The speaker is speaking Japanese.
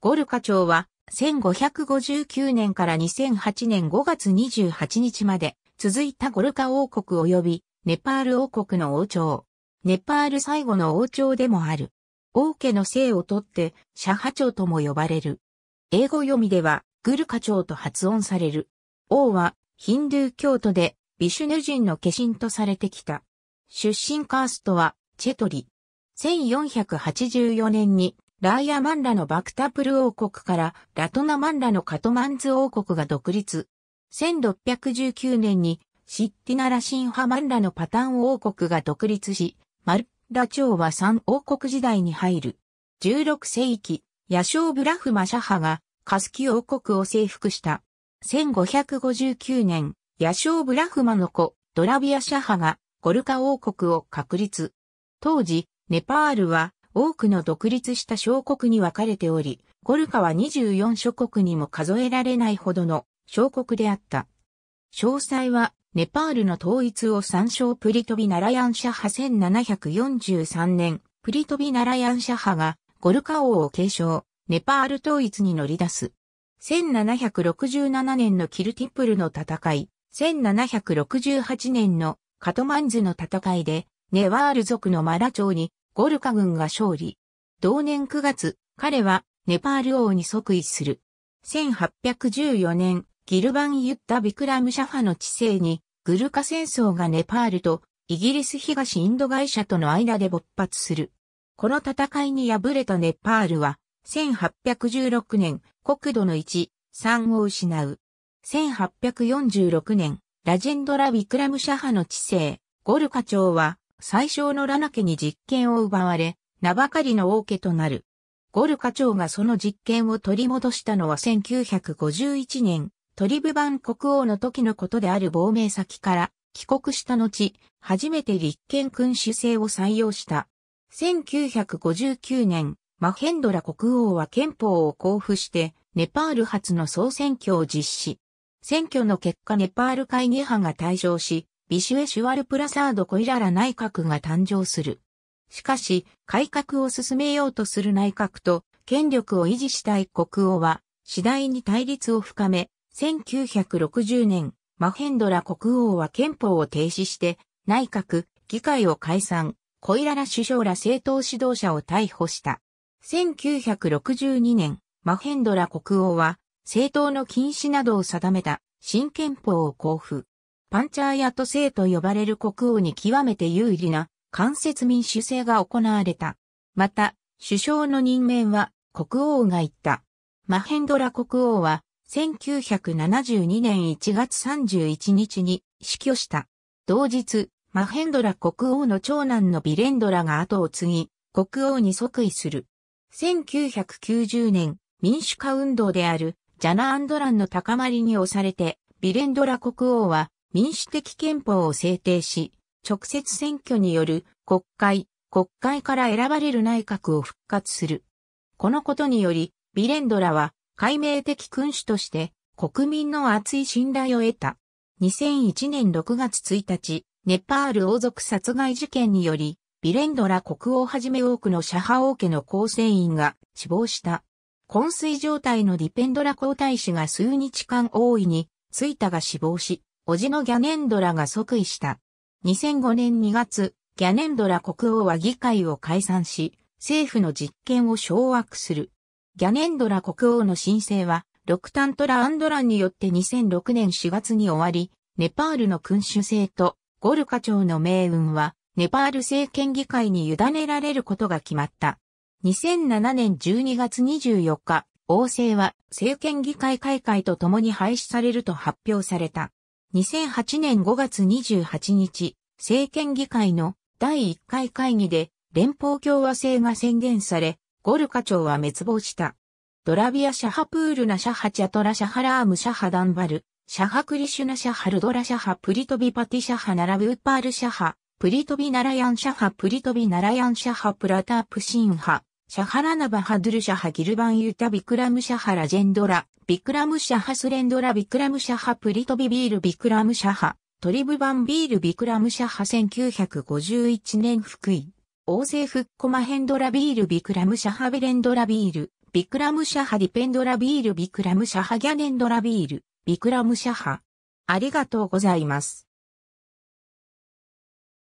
ゴルカ朝は1559年から2008年5月28日まで続いたゴルカ王国及びネパール王国の王朝。ネパール最後の王朝でもある。王家の姓をとってシャハ朝とも呼ばれる。英語読みではグルカ朝と発音される。王はヒンドゥー教徒でビシュヌ人の化身とされてきた。出身カーストはチェトリ。1484年にラーヤマンラのバクタプル王国からラトナマンラのカトマンズ王国が独立。1619年にシッティナラシンハマンラのパタン王国が独立し、マルラ朝は三王国時代に入る。16世紀、ヤショーブラフマシャハがカスキ王国を征服した。1559年、ヤショーブラフマの子、ドラビアシャハがゴルカ王国を確立。当時、ネパールは多くの独立した小国に分かれており、ゴルカは24諸国にも数えられないほどの小国であった。詳細は、ネパールの統一を参照プリトビ・ナラヤンシャ派1743年、プリトビ・ナラヤンシャ派がゴルカ王を継承、ネパール統一に乗り出す。1767年のキルティプルの戦い、1768年のカトマンズの戦いで、ネワール族のマラ朝にゴルカ軍が勝利。同年9月、彼はネパール王に即位する。1814年、ギルバン・ユッタ・ビクラム・シャファの治世に、グルカ戦争がネパールとイギリス東インド会社との間で勃発する。この戦いに敗れたネパールは、1816年、国土の1、3を失う。1846年、ラジェンドラ・ビクラム・シャハの治世、ゴルカ朝は、最小のラナ家に実権を奪われ、名ばかりの王家となる。ゴルカ朝がその実権を取り戻したのは1951年、トリブバン国王の時のことである亡命先から帰国した後、初めて立憲君主制を採用した。1959年、マヘンドラ国王は憲法を交付して、ネパール初の総選挙を実施。選挙の結果ネパール会議派が退場し、ビシュエ・シュワルプラサード・コイララ内閣が誕生する。しかし、改革を進めようとする内閣と、権力を維持したい国王は、次第に対立を深め、1960年、マヘンドラ国王は憲法を停止して、内閣、議会を解散、コイララ首相ら政党指導者を逮捕した。1962年、マヘンドラ国王は、政党の禁止などを定めた新憲法を交付。パンチャーヤト制と呼ばれる国王に極めて有利な間接民主制が行われた。また、首相の任命は国王が言った。マヘンドラ国王は1972年1月31日に死去した。同日、マヘンドラ国王の長男のビレンドラが後を継ぎ、国王に即位する。1990年、民主化運動であるジャナ・アンドランの高まりに押されて、ビレンドラ国王は民主的憲法を制定し、直接選挙による国会、国会から選ばれる内閣を復活する。このことにより、ビレンドラは、解明的君主として、国民の厚い信頼を得た。2001年6月1日、ネパール王族殺害事件により、ビレンドラ国王はじめ多くのシャハ王家の構成員が死亡した。昏睡状態のディペンドラ皇太子が数日間王いについたが死亡し、叔父のギャネンドラが即位した。2005年2月、ギャネンドラ国王は議会を解散し、政府の実権を掌握する。ギャネンドラ国王の申請は、ロクタントラ・アンドランによって2006年4月に終わり、ネパールの君主制とゴルカ朝の命運は、ネパール政権議会に委ねられることが決まった。2007年12月24日、王政は政権議会開会とともに廃止されると発表された。2008年5月28日、政権議会の第1回会議で連邦共和制が宣言され、ゴルカ朝は滅亡した。ドラビア・シャハプールナ・シャハ・チャトラ・シャハラーム・シャハ・ダンバル、シャハ・クリシュナ・シャハ・ルドラ・シャハ・プリトビ・パティ・シャハ・ナラ・ブーパール・シャハ、プリトビ・ナラヤン・シャハ・プリトビ・ナラヤン・シャハ・プラタープ・シンハ、シャハラナバ・ハドゥル・シャハ・ギルバン・ユタ・ビクラム・シャハ・ラジェンドラ、ビクラムシャハスレンドラビクラムシャハプリトビビールビクラムシャハトリブバンビールビクラムシャハ1951年福井大勢フッコマヘンドラビールビクラムシャハベレンドラビールビクラムシャハディペンドラビールビクラムシャハギャネンドラビールビクラムシャハありがとうございます。